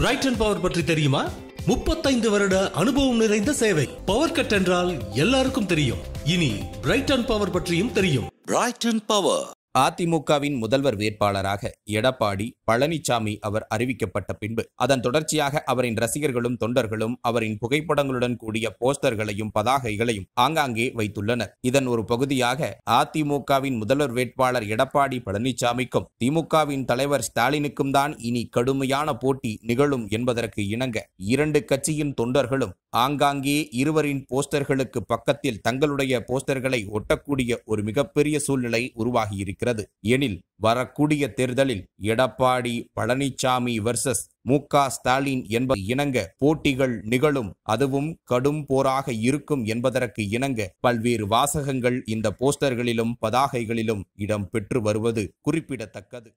Brayton power பற்றி தெரியுமா முப்பத்தைந்து வருட அனுபவம் நிறைந்த சேவை பவர் கட் என்றால் எல்லாருக்கும் தெரியும் இனி பிரைட்டன் பவர் பற்றியும் தெரியும் பிரைட்டன் பவர் அதிமுகவின் முதல்வர் வேட்பாளராக எடப்பாடி பழனிசாமி அவர் அறிவிக்கப்பட்ட பின்பு அதன் தொடர்ச்சியாக அவரின் ரசிகர்களும் தொண்டர்களும் அவரின் புகைப்படங்களுடன் கூடிய போஸ்டர்களையும் பதாகைகளையும் ஆங்காங்கே வைத்துள்ளனர் இதன் ஒரு பகுதியாக அதிமுகவின் முதல்வர் வேட்பாளர் எடப்பாடி பழனிசாமிக்கும் திமுகவின் தலைவர் ஸ்டாலினுக்கும் தான் இனி கடுமையான போட்டி நிகழும் என்பதற்கு இணங்க இரண்டு கட்சியின் தொண்டர்களும் ஆங்காங்கே இருவரின் போஸ்டர்களுக்கு பக்கத்தில் தங்களுடைய போஸ்டர்களை ஒட்டக்கூடிய ஒரு மிகப்பெரிய சூழ்நிலை உருவாகியிருக்கிறது இருக்கிறது எனில் வரக்கூடிய தேர்தலில் எடப்பாடி பழனிசாமி வர்சஸ் மு ஸ்டாலின் என்பது இணங்க போட்டிகள் நிகழும் அதுவும் கடும் போராக இருக்கும் என்பதற்கு இணங்க பல்வேறு வாசகங்கள் இந்த போஸ்டர்களிலும் பதாகைகளிலும் இடம் பெற்று வருவது குறிப்பிடத்தக்கது